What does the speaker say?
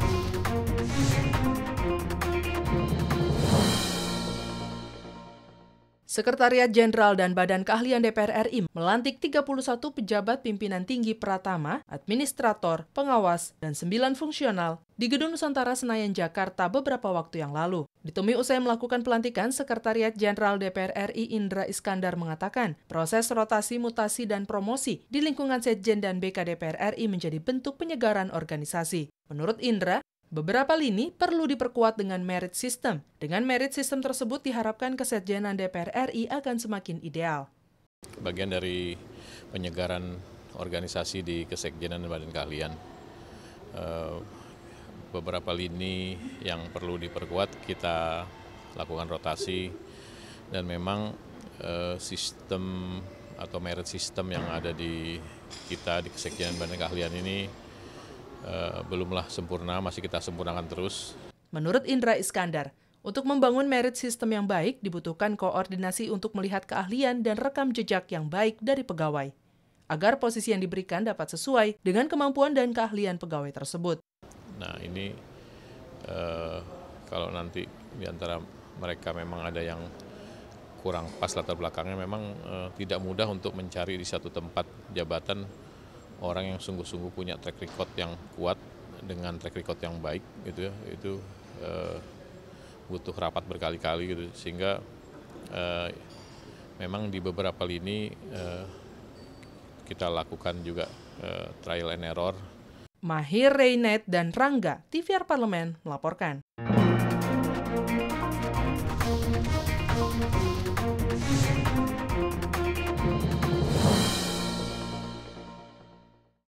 Thank you. Sekretariat Jenderal dan Badan Keahlian DPR RI melantik 31 pejabat pimpinan tinggi Pratama, administrator, pengawas, dan 9 fungsional di Gedung Nusantara Senayan Jakarta beberapa waktu yang lalu. Ditemui usai melakukan pelantikan, Sekretariat Jenderal DPR RI Indra Iskandar mengatakan, proses rotasi, mutasi, dan promosi di lingkungan Sekjen dan BK DPR RI menjadi bentuk penyegaran organisasi. Menurut Indra, Beberapa lini perlu diperkuat dengan merit system. Dengan merit system tersebut diharapkan kesekjenan DPR RI akan semakin ideal. Bagian dari penyegaran organisasi di kesekjenan dan badan keahlian. Eh, beberapa lini yang perlu diperkuat kita lakukan rotasi dan memang eh, sistem atau merit system yang ada di kita di kesekjenan badan keahlian ini Eh, belumlah sempurna, masih kita sempurnakan terus. Menurut Indra Iskandar, untuk membangun merit sistem yang baik dibutuhkan koordinasi untuk melihat keahlian dan rekam jejak yang baik dari pegawai agar posisi yang diberikan dapat sesuai dengan kemampuan dan keahlian pegawai tersebut. Nah ini eh, kalau nanti diantara mereka memang ada yang kurang pas latar belakangnya memang eh, tidak mudah untuk mencari di satu tempat jabatan orang yang sungguh-sungguh punya track record yang kuat dengan track record yang baik gitu ya itu uh, butuh rapat berkali-kali gitu sehingga uh, memang di beberapa lini uh, kita lakukan juga uh, trial and error. Mahir Reynet dan Rangga, TVR Parlemen melaporkan.